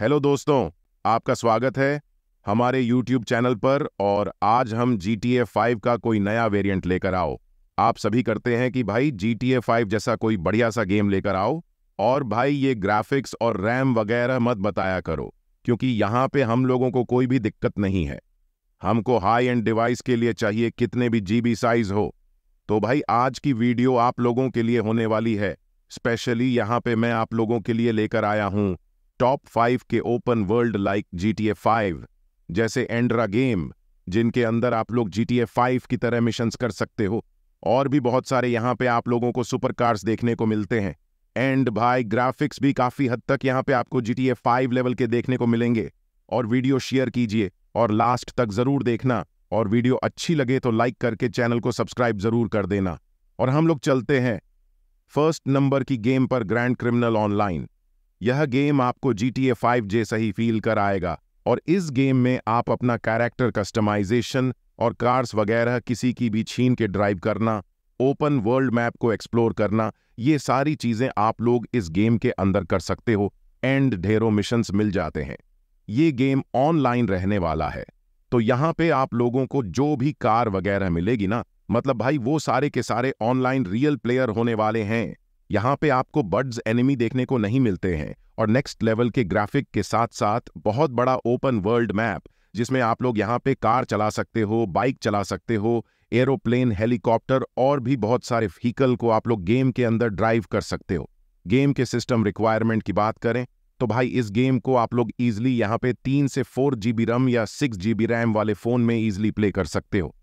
hello दोस्तों आपका स्वागत है हमारे यूट्यूब चैनल पर और आज हम जी टी ए फाइव का कोई नया वेरिएंट लेकर आओ आप सभी करते हैं कि भाई जी टी ए फाइव जैसा कोई बढ़िया सा गेम लेकर आओ और भाई ये ग्राफिक्स और रैम वगैरह मत बताया करो क्योंकि यहाँ पे हम लोगों को कोई भी दिक्कत नहीं है हमको हाई एंड डिवाइस के लिए चाहिए कितने भी जी साइज हो तो भाई आज की वीडियो आप लोगों के लिए होने वाली है स्पेशली यहाँ पे मैं आप लोगों के लिए लेकर आया हूँ टॉप फाइव के open world like G T five जैसे एंड्रा गेम जिनके अंदर आप लोग जी टी फाइव की तरह मिशंस कर सकते हो और भी बहुत सारे यहाँ पे आप लोगों को सुपर कार्स देखने को मिलते हैं एंड भाई ग्राफिक्स भी काफ़ी हद तक यहाँ पे आपको जी टी फाइव लेवल के देखने को मिलेंगे और वीडियो शेयर कीजिए और लास्ट तक ज़रूर देखना और वीडियो अच्छी लगे तो लाइक करके चैनल को सब्सक्राइब ज़रूर कर देना और हम लोग चलते हैं फर्स्ट नंबर की गेम पर ग्रैंड क्रिमिनल ऑनलाइन यह गेम आपको जी टी ए फाइव जैसा ही फील कराएगा और इस गेम में आप अपना कैरेक्टर कस्टमाइजेशन और कार्स वगैरह किसी की भी छीन के ड्राइव करना ओपन वर्ल्ड मैप को एक्सप्लोर करना ये सारी चीज़ें आप लोग इस गेम के अंदर कर सकते हो एंड ढेरों मिशंस मिल जाते हैं ये गेम ऑनलाइन रहने वाला है तो यहाँ पे आप लोगों को जो भी कार वगैरह मिलेगी ना मतलब भाई वो सारे के सारे ऑनलाइन रियल प्लेयर होने वाले हैं यहाँ पे आपको बर्ड्स एनिमी देखने को नहीं मिलते हैं और नेक्स्ट लेवल के ग्राफिक के साथ साथ बहुत बड़ा ओपन वर्ल्ड मैप जिसमें आप लोग यहाँ पे कार चला सकते हो बाइक चला सकते हो एरोप्लेन हेलीकॉप्टर और भी बहुत सारे व्हीकल को आप लोग गेम के अंदर ड्राइव कर सकते हो गेम के सिस्टम रिक्वायरमेंट की बात करें तो भाई इस गेम को आप लोग इजिली यहाँ पे तीन से फोर जीबी रैम या सिक्स जी रैम वाले फ़ोन में ईजिली प्ले कर सकते हो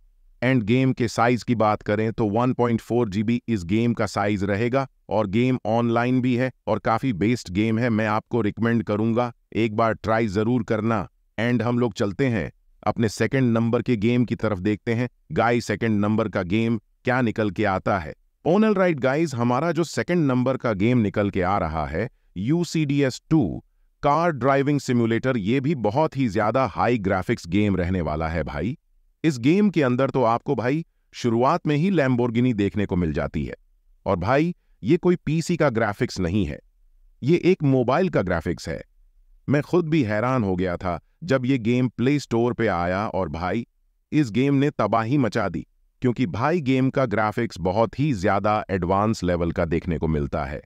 एंड गेम के साइज की बात करें तो 1.4 जीबी इस गेम का साइज रहेगा और गेम ऑनलाइन भी है और काफी बेस्ट गेम है मैं आपको रिकमेंड करूंगा एक बार ट्राई जरूर करना एंड हम लोग चलते हैं अपने सेकंड नंबर के गेम की तरफ देखते हैं गाय सेकंड नंबर का गेम क्या निकल के आता है ओनल राइट गाइज हमारा जो सेकंड नंबर का गेम निकल के आ रहा है you see to car driving simulator ये भी बहुत ही ज्यादा हाई ग्राफिक्स गेम रहने वाला है भाई इस गेम के अंदर तो आपको भाई शुरुआत में ही लैम्बोर्गिनी देखने को मिल जाती है और भाई ये कोई पीसी का ग्राफिक्स नहीं है ये एक मोबाइल का ग्राफिक्स है मैं खुद भी हैरान हो गया था जब ये गेम प्ले स्टोर पे आया और भाई इस गेम ने तबाही मचा दी क्योंकि भाई गेम का ग्राफिक्स बहुत ही ज्यादा एडवांस लेवल का देखने को मिलता है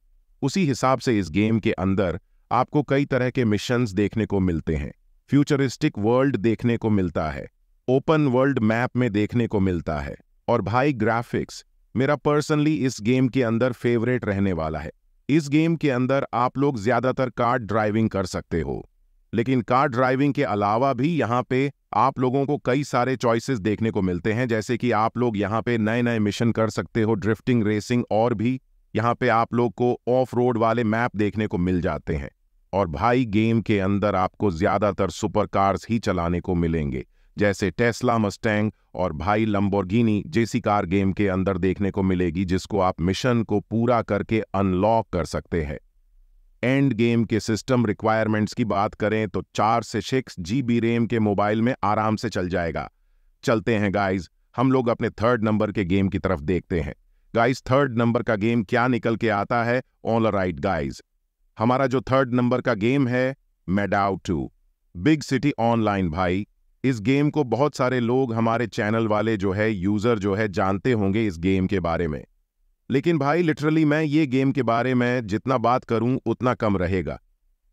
उसी हिसाब से इस गेम के अंदर आपको कई तरह के मिशंस देखने को मिलते हैं फ्यूचरिस्टिक वर्ल्ड देखने को मिलता है ओपन वर्ल्ड मैप में देखने को मिलता है और भाई ग्राफिक्स मेरा पर्सनली इस गेम के अंदर फेवरेट रहने वाला है इस गेम के अंदर आप लोग ज़्यादातर कार ड्राइविंग कर सकते हो लेकिन कार ड्राइविंग के अलावा भी यहाँ पे आप लोगों को कई सारे चॉइसेस देखने को मिलते हैं जैसे कि आप लोग यहाँ पे नए नए मिशन कर सकते हो ड्रिफ्टिंग रेसिंग और भी यहाँ पे आप लोग को ऑफ रोड वाले मैप देखने को मिल जाते हैं और भाई गेम के अंदर आपको ज़्यादातर सुपर कार्स ही चलाने को मिलेंगे जैसे टेस्ला मस्टैंग और भाई लंबोर्गिनी जैसी कार गेम के अंदर देखने को मिलेगी जिसको आप मिशन को पूरा करके अनलॉक कर सकते हैं एंड गेम के सिस्टम रिक्वायरमेंट्स की बात करें तो चार से सिक्स जी रैम के मोबाइल में आराम से चल जाएगा चलते हैं गाइज हम लोग अपने थर्ड नंबर के गेम की तरफ देखते हैं गाइज थर्ड नंबर का गेम क्या निकल के आता है ऑल राइट गाइज हमारा जो थर्ड नंबर का गेम है madout two big city online भाई इस गेम को बहुत सारे लोग हमारे चैनल वाले जो है यूज़र जो है जानते होंगे इस गेम के बारे में लेकिन भाई लिटरली मैं ये गेम के बारे में जितना बात करूं उतना कम रहेगा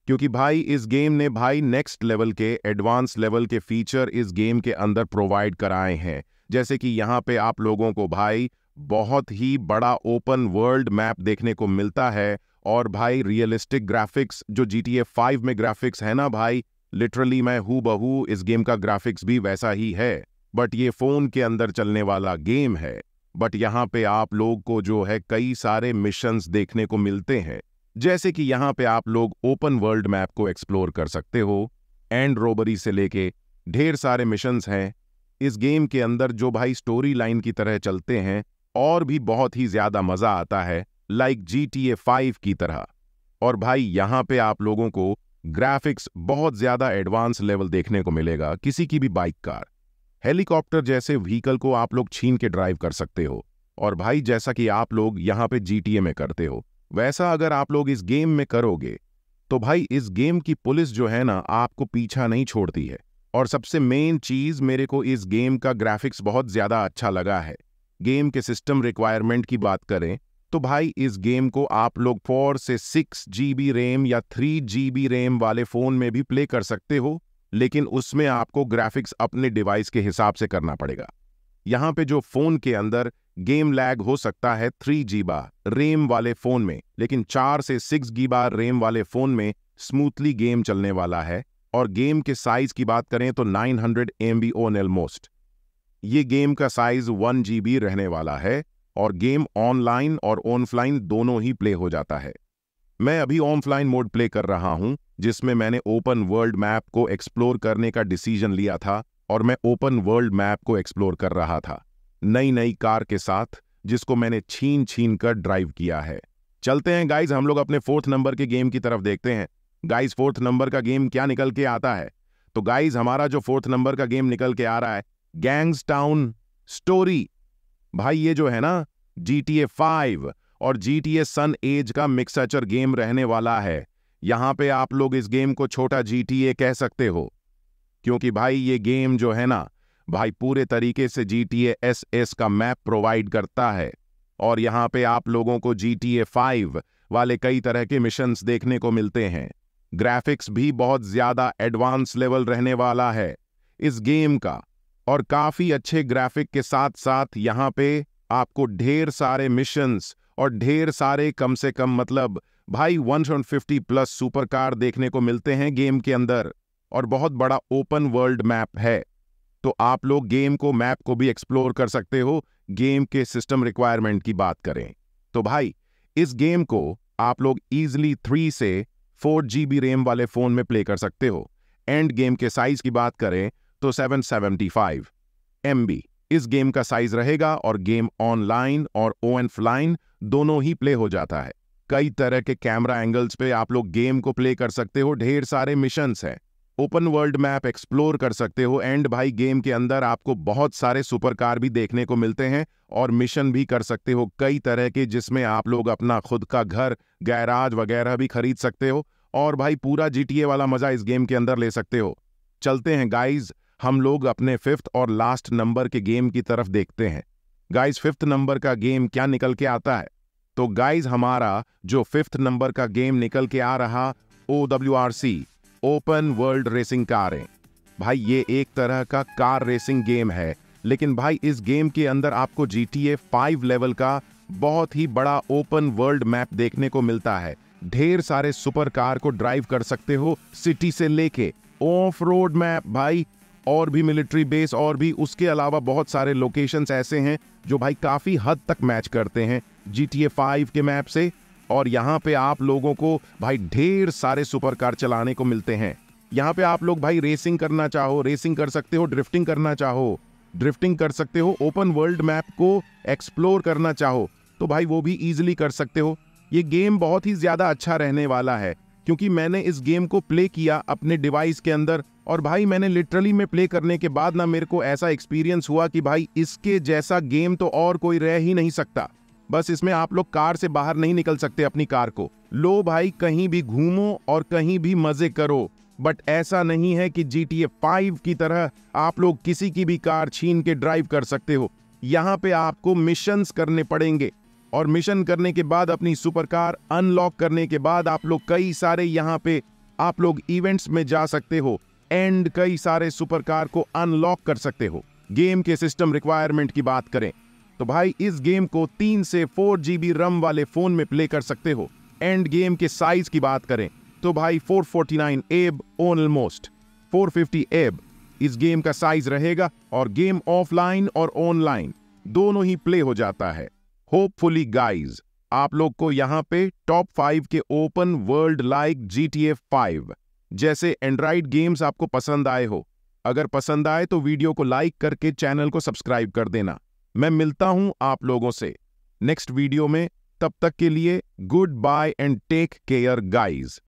क्योंकि भाई इस गेम ने भाई नेक्स्ट लेवल के एडवांस लेवल के फीचर इस गेम के अंदर प्रोवाइड कराए हैं जैसे कि यहाँ पे आप लोगों को भाई बहुत ही बड़ा ओपन वर्ल्ड मैप देखने को मिलता है और भाई रियलिस्टिक ग्राफिक्स जो जी टी फाइव में ग्राफिक्स है ना भाई लिटरली मैं हू बहू इस गेम का ग्राफिक्स भी वैसा ही है बट ये फ़ोन के अंदर चलने वाला गेम है बट यहाँ पे आप लोग को जो है कई सारे मिशंस देखने को मिलते हैं जैसे कि यहाँ पे आप लोग ओपन वर्ल्ड मैप को एक्सप्लोर कर सकते हो एंड रोबरी से लेके ढेर सारे मिशंस हैं इस गेम के अंदर जो भाई स्टोरी लाइन की तरह चलते हैं और भी बहुत ही ज़्यादा मज़ा आता है like G T A five की तरह और भाई यहाँ पे आप लोगों को ग्राफिक्स बहुत ज़्यादा एडवांस लेवल देखने को मिलेगा किसी की भी बाइक कार हेलीकॉप्टर जैसे व्हीकल को आप लोग छीन के ड्राइव कर सकते हो और भाई जैसा कि आप लोग यहाँ पे जीटीए में करते हो वैसा अगर आप लोग इस गेम में करोगे तो भाई इस गेम की पुलिस जो है ना आपको पीछा नहीं छोड़ती है और सबसे मेन चीज़ मेरे को इस गेम का ग्राफिक्स बहुत ज़्यादा अच्छा लगा है गेम के सिस्टम रिक्वायरमेंट की बात करें तो भाई इस गेम को आप लोग फोर से सिक्स जी रैम या थ्री जी रैम वाले फ़ोन में भी प्ले कर सकते हो लेकिन उसमें आपको ग्राफिक्स अपने डिवाइस के हिसाब से करना पड़ेगा यहाँ पे जो फ़ोन के अंदर गेम लैग हो सकता है थ्री जी बा रेम वाले फ़ोन में लेकिन चार से सिक्स जी बा रेम वाले फ़ोन में स्मूथली गेम चलने वाला है और गेम के साइज की बात करें तो 900 hundred M B on almost ये गेम का साइज वन जी रहने वाला है और गेम ऑनलाइन और ऑफलाइन दोनों ही प्ले हो जाता है मैं अभी ऑफलाइन मोड प्ले कर रहा हूं जिसमें मैंने ओपन वर्ल्ड मैप को एक्सप्लोर करने का डिसीजन लिया था और मैं ओपन वर्ल्ड मैप को एक्सप्लोर कर रहा था नई नई कार के साथ जिसको मैंने छीन छीन कर ड्राइव किया है चलते हैं गाइज हम लोग अपने फोर्थ नंबर के गेम की तरफ देखते हैं गाइज फोर्थ नंबर का गेम क्या निकल के आता है तो गाइज हमारा जो फोर्थ नंबर का गेम निकल के आ रहा है गैंग्स टाउन स्टोरी भाई ये जो है ना जी टी ए फाइव और जी टी ए सन एज का मिक्सचर गेम रहने वाला है यहां पे आप लोग इस गेम को छोटा जी टी ए कह सकते हो क्योंकि भाई ये गेम जो है ना भाई पूरे तरीके से जी टी एस एस का मैप प्रोवाइड करता है और यहां पे आप लोगों को जी टी ए फाइव वाले कई तरह के मिशंस देखने को मिलते हैं ग्राफिक्स भी बहुत ज़्यादा एडवांस लेवल रहने वाला है इस गेम का और काफ़ी अच्छे ग्राफिक के साथ साथ यहाँ पे आपको ढेर सारे मिशंस और ढेर सारे कम से कम मतलब भाई 150 प्लस सुपर कार देखने को मिलते हैं गेम के अंदर और बहुत बड़ा ओपन वर्ल्ड मैप है तो आप लोग गेम को मैप को भी एक्सप्लोर कर सकते हो गेम के सिस्टम रिक्वायरमेंट की बात करें तो भाई इस गेम को आप लोग इजिली थ्री से फोर जी रैम वाले फ़ोन में प्ले कर सकते हो एंड गेम के साइज की बात करें तो 775 बी इस गेम का साइज रहेगा और गेम ऑनलाइन और ओ एन फ्लाइन दोनों ही प्ले हो जाता है कई तरह के कैमरा एंगल्स पे आप लोग गेम को प्ले कर सकते हो ढेर सारे मिशंस हैं ओपन वर्ल्ड मैप एक्सप्लोर कर सकते हो एंड भाई गेम के अंदर आपको बहुत सारे सुपर कार भी देखने को मिलते हैं और मिशन भी कर सकते हो कई तरह के जिसमें आप लोग अपना खुद का घर गैराज वगैरह भी खरीद सकते हो और भाई पूरा जीटीए वाला मजा इस गेम के अंदर ले सकते हो चलते हैं गाइज हम लोग अपने फिफ्थ और लास्ट नंबर के गेम की तरफ देखते हैं गाइज फिफ्थ नंबर का गेम क्या निकल के आता है तो गाइज हमारा जो फिफ्थ नंबर का गेम निकल के आ रहा O W R C open world racing कारें भाई ये एक तरह का कार रेसिंग गेम है लेकिन भाई इस गेम के अंदर आपको G T A five level का बहुत ही बड़ा ओपन वर्ल्ड मैप देखने को मिलता है ढेर सारे सुपर कार को ड्राइव कर सकते हो सिटी से लेके ऑफ रोड मैप भाई और भी मिलिट्री बेस और भी उसके अलावा बहुत सारे लोकेशंस ऐसे हैं जो भाई काफ़ी हद तक मैच करते हैं जी टी ए फाइव के मैप से और यहाँ पे आप लोगों को भाई ढेर सारे सुपर कार चलाने को मिलते हैं यहाँ पे आप लोग भाई रेसिंग करना चाहो रेसिंग कर सकते हो ड्रिफ्टिंग करना चाहो ड्रिफ्टिंग कर सकते हो ओपन वर्ल्ड मैप को एक्सप्लोर करना चाहो तो भाई वो भी ईजिली कर सकते हो ये गेम बहुत ही ज़्यादा अच्छा रहने वाला है क्योंकि मैंने इस गेम को प्ले किया अपने डिवाइस के अंदर और भाई मैंने लिटरली में प्ले करने के बाद ना मेरे को ऐसा एक्सपीरियंस हुआ कि भाई इसके जैसा गेम तो और कोई रह ही नहीं सकता बस इसमें आप लोग कार से बाहर नहीं निकल सकते अपनी कार को लो भाई कहीं भी घूमो और कहीं भी मजे करो बट ऐसा नहीं है कि जी टी ए फाइव की तरह आप लोग किसी की भी कार छीन के ड्राइव कर सकते हो यहाँ पे आपको मिशंस करने पड़ेंगे और मिशन करने के बाद अपनी सुपर कार अनलॉक करने के बाद आप लोग कई सारे यहाँ पे आप लोग इवेंट्स में जा सकते हो एंड कई सारे सुपर कार को अनलॉक कर सकते हो गेम के सिस्टम रिक्वायरमेंट की बात करें तो भाई इस गेम को तीन से फोर जीबी रम वाले फोन में प्ले कर सकते हो एंड गेम के साइज की बात करें तो भाई 449 एब ऑलमोस्ट 450 एब इस गेम का साइज रहेगा और गेम ऑफलाइन और ऑनलाइन दोनों ही प्ले हो जाता है होपफुली गाइज आप लोग को यहां पे टॉप फाइव के open world like G T F five जैसे एंड्राइड गेम्स आपको पसंद आए हो अगर पसंद आए तो वीडियो को लाइक करके चैनल को सब्सक्राइब कर देना मैं मिलता हूं आप लोगों से नेक्स्ट वीडियो में तब तक के लिए goodbye and take care guys